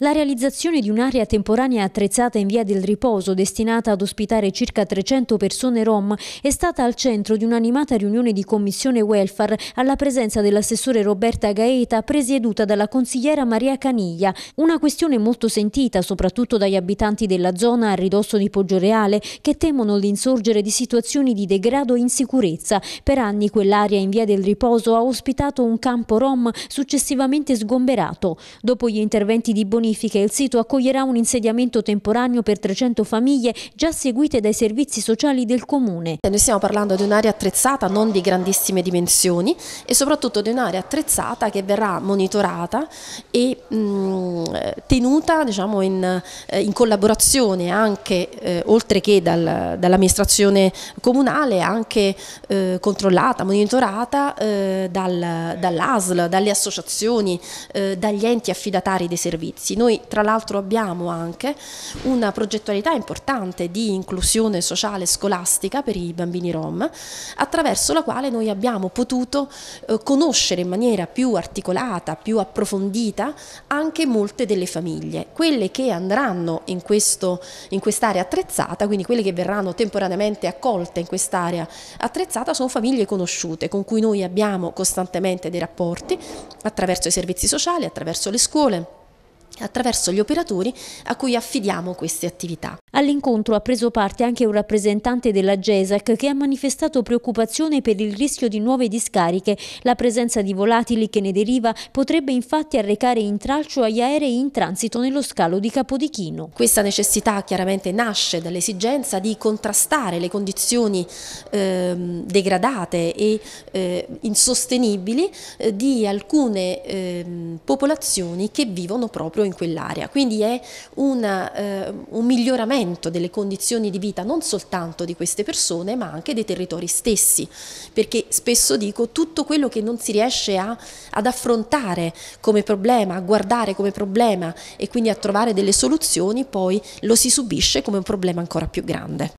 La realizzazione di un'area temporanea attrezzata in via del riposo, destinata ad ospitare circa 300 persone rom, è stata al centro di un'animata riunione di commissione welfare alla presenza dell'assessore Roberta Gaeta, presieduta dalla consigliera Maria Caniglia. Una questione molto sentita, soprattutto dagli abitanti della zona a ridosso di Poggioreale, che temono l'insorgere di situazioni di degrado e insicurezza. Per anni quell'area in via del riposo ha ospitato un campo rom successivamente sgomberato. Dopo gli interventi di Bonifacio, bonifiche il sito accoglierà un insediamento temporaneo per 300 famiglie già seguite dai servizi sociali del comune. Eh, noi stiamo parlando di un'area attrezzata non di grandissime dimensioni e soprattutto di un'area attrezzata che verrà monitorata e mh, mm, tenuta diciamo, in, eh, in, collaborazione anche eh, oltre che dal, dall'amministrazione comunale anche eh, controllata, monitorata eh, dal, dall'ASL, dalle associazioni, eh, dagli enti affidatari dei servizi. Noi tra l'altro abbiamo anche una progettualità importante di inclusione sociale scolastica per i bambini rom, attraverso la quale noi abbiamo potuto eh, conoscere in maniera più articolata, più approfondita anche molte delle famiglie, quelle che andranno in quest'area attrezzata, quindi quelle che verranno temporaneamente accolte in quest'area attrezzata sono famiglie conosciute con cui noi abbiamo costantemente dei rapporti attraverso i servizi sociali, attraverso le scuole attraverso gli operatori a cui affidiamo queste attività. All'incontro ha preso parte anche un rappresentante della GESAC che ha manifestato preoccupazione per il rischio di nuove discariche. La presenza di volatili che ne deriva potrebbe infatti arrecare intralcio agli aerei in transito nello scalo di Capodichino. Questa necessità chiaramente nasce dall'esigenza di contrastare le condizioni eh, degradate e eh, insostenibili eh, di alcune ehm, popolazioni che vivono proprio in in quell'area. Quindi è una, eh, un miglioramento delle condizioni di vita non soltanto di queste persone ma anche dei territori stessi, perché spesso dico tutto quello che non si riesce a, ad affrontare come problema, a guardare come problema e quindi a trovare delle soluzioni poi lo si subisce come un problema ancora più grande.